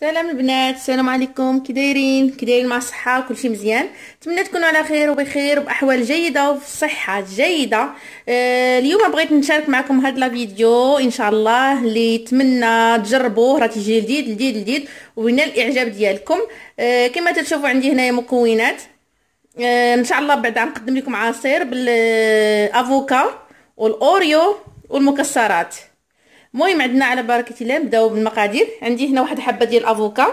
سلام البنات السلام عليكم كي دايرين كي دايرين مع الصحه كلشي مزيان نتمنى تكونوا على خير وبخير وباحوال جيده وفي صحه جيده آه اليوم بغيت نشارك معكم هاد لا فيديو ان شاء الله اللي نتمنى تجربوه راه تيجي جديد جديد جديد وينال الاعجاب ديالكم آه كما تشوفوا عندي هنايا مكونات آه ان شاء الله بعد غنقدم لكم عصير بالافوكا والاوريو والمكسرات المهم عندنا على بركه الله نبداو بالمقادير عندي هنا واحد حبه ديال الافوكا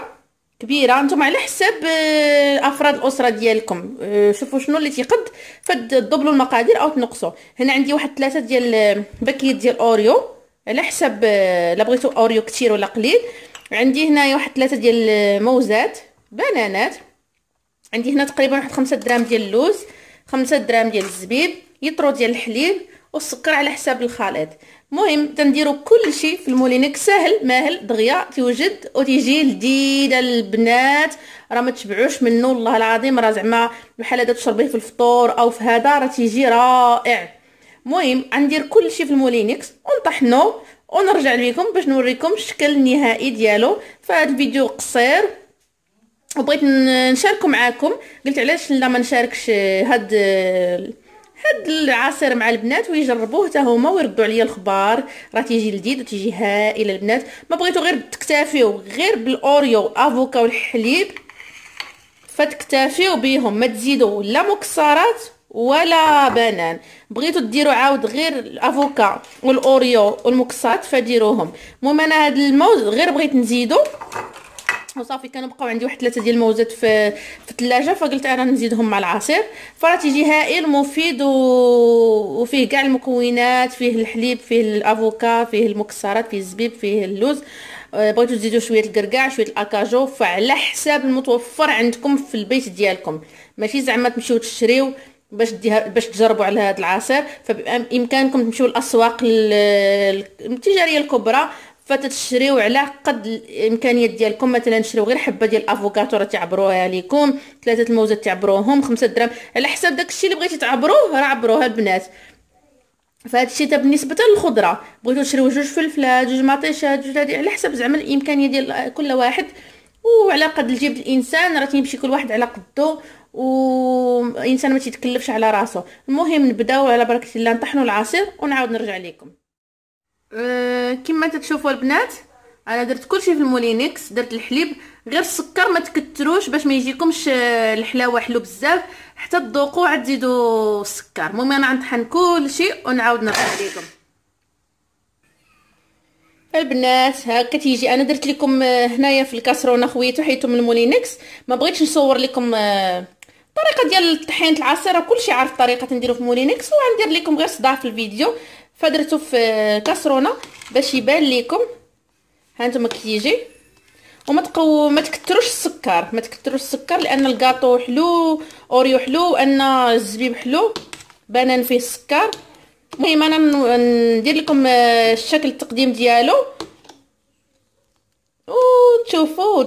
كبيره نتوما على حساب آه، افراد الاسره ديالكم آه، شوفوا شنو اللي تيقد فدبلوا المقادير او تنقصوا هنا عندي واحد ثلاثه ديال آه، باكيت ديال اوريو على حساب لا بغيتو اوريو كتير ولا قليل عندي هنايا واحد ثلاثه ديال موزات بنانات عندي هنا تقريبا واحد خمسة دراهم ديال اللوز خمسة دراهم ديال الزبيب يطرو ديال الحليب والسكر على حساب الخليط مهم تنديروا كلشي في المولينك سهل ماهل دغيا توجد وتيجي لذيذه البنات راه ما تشبعوش منه والله العظيم راه زعما بحال هذا تشربيه في الفطور او في هذا راه تيجي رائع مهم غندير كلشي في المولينكس ونطحنو ونرجع لكم باش نوريكم الشكل النهائي ديالو فهاد الفيديو قصير وبغيت نشاركو معاكم قلت علاش لا ما نشاركش هاد هاد العصير مع البنات ويجربوه حتى هما ويردوا عليا الخبار راه تيجي لذيذ وتيجي هائله البنات ما بغيتو غير تكتافيو غير بالاوريو افوكا والحليب فتكتافيو بهم ما تزيدوا لا مكسرات ولا بنان بغيتو ديروا عاود غير الافوكا والاوريو والمكسرات فديروهم المهم انا هاد الموز غير بغيت نزيدو وصافي صافي كانوا بقاو عندي واحد ثلاثه ديال الموزات في في الثلاجه فقلت انا نزيدهم مع العصير فراه تيجي هائل مفيد و... وفيه كاع المكونات فيه الحليب فيه الافوكا فيه المكسرات فيه الزبيب فيه اللوز آه، بغيتو تزيدو شويه الكركاع شويه الاكاجو فعلى حساب المتوفر عندكم في البيت ديالكم ماشي زعما تمشيو تشريو باش ديها باش تجربوا على هذا العصير فبامكانكم تمشيو الاسواق التجاريه الكبرى فتتشريو على قد الامكانيات ديالكم مثلا تشريو غير حبه ديال الافوكاتو راه تعبروها ليكم ثلاثه الموزات تعبروهم خمسة درهم على حساب داكشي اللي بغيتي تعبروه راه عبروها البنات فهاد الشيء بالنسبه للخضره بغيتو تشريو جوج فلفلات جوج مطيشات جوج هادي على حسب زعما الامكانيه ديال كل واحد وعلى قد الجيب الانسان راه تيمشي كل واحد على قدو وانسان ما تيتكلفش على راسو المهم نبداو على بركه الله نطحنوا العصير ونعاود نرجع لكم أه كما تتشوفوا البنات انا درت كلشي في المولينكس درت الحليب غير السكر ما تكتروش باش ما يجيكمش آه، الحلاوه حلو بزاف حتى تذوقوا عاد تزيدوا السكر المهم انا غنطحن كلشي ونعاود نرجع لكم البنات هكا تيجي انا درت لكم آه، هنايا في الكاسرونه خويتو حيتو من المولينكس ما بغيتش نصور لكم الطريقه آه، ديال طحينه العصير كلشي عارف الطريقه تنديرو في مولينكس وغندير لكم غير صداع في الفيديو فدرته في كاسرونه باش يبان لكم هانتوما كيجي وما تقو ما تكثروش السكر ما تكثروش السكر لان الكاطو حلو اوريو حلو وان الزبيب حلو بانان فيه السكر المهم انا ندير لكم الشكل التقديم ديالو وتشوفوا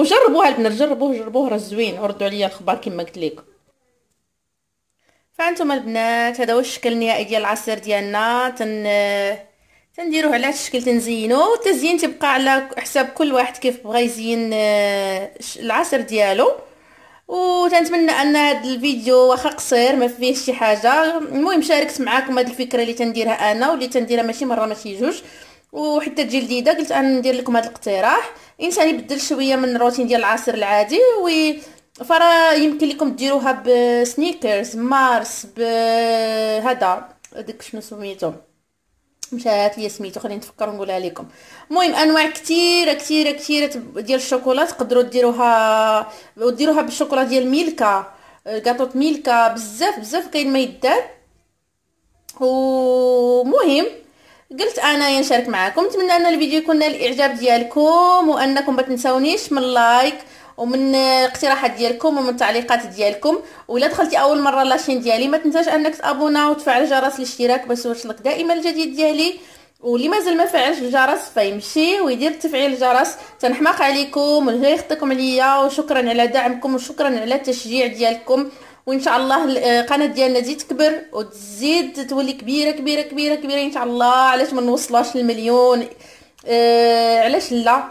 وجربوها البنات جربوه جربوه راه زوين وردوا عليا الخبر كما قلت لكم فانتم البنات هذا هو الشكل النهائي ديال العصير ديالنا تن تنديروه على هذا الشكل تنزينو والتزيين تبقى على حساب كل واحد كيف بغى يزين آه، العصير ديالو وتنتمنى ان هذا الفيديو واخا قصير ما فيهش شي حاجه المهم شاركت معكم هذه الفكره اللي تنديرها انا واللي تنديرها ماشي مره ماشي جوج وحتى تجي لذيذه قلت انا ندير لكم هذا الاقتراح الانسان يبدل شويه من الروتين ديال العصير العادي وي فرا يمكن لكم ديروها بسنيكرز مارس بهذا داك شنو سميتو مشات لي سميتو خليني نفكر نقولها لكم المهم انواع كثيره كثيره كثيره ديال الشوكولات تقدروا ديروها وديروها بالشوكولا ديال ميلكا كاطوط ميلكا بزاف بزاف كاين ما يدار ومهم قلت انا نشارك معكم نتمنى ان الفيديو يكون نال الاعجاب ديالكم وانكم ما تنساونيش من لايك ومن الاقتراحات ديالكم ومن التعليقات ديالكم ولا دخلتي اول مره لاشين ديالي ما تنساش انك تابونا وتفعل جرس الاشتراك باش يوصلك دائما الجديد ديالي واللي مازال ما فعلش الجرس فيمشي ويدير تفعيل الجرس تنحماق عليكم ولا يخطيكم عليا وشكرا على دعمكم وشكرا على التشجيع ديالكم وان شاء الله القناه آه، ديالنا تزيد تكبر وتزيد تولي كبيره كبيره كبيره كبيره ان شاء الله علاش ما نوصلوش للمليون آه علاش لا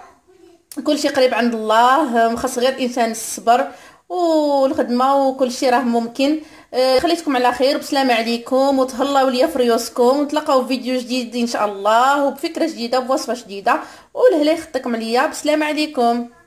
كل شيء قريب عند الله مخص غير الانسان الصبر والخدمه وكل شيء راه ممكن اه، خليتكم على خير بسلام عليكم وتهلاو ليا في ريوسكم ونتلاقاو في فيديو جديد ان شاء الله وبفكره جديده بوصفه جديده والهلا يخطيكم عليا بسلامة عليكم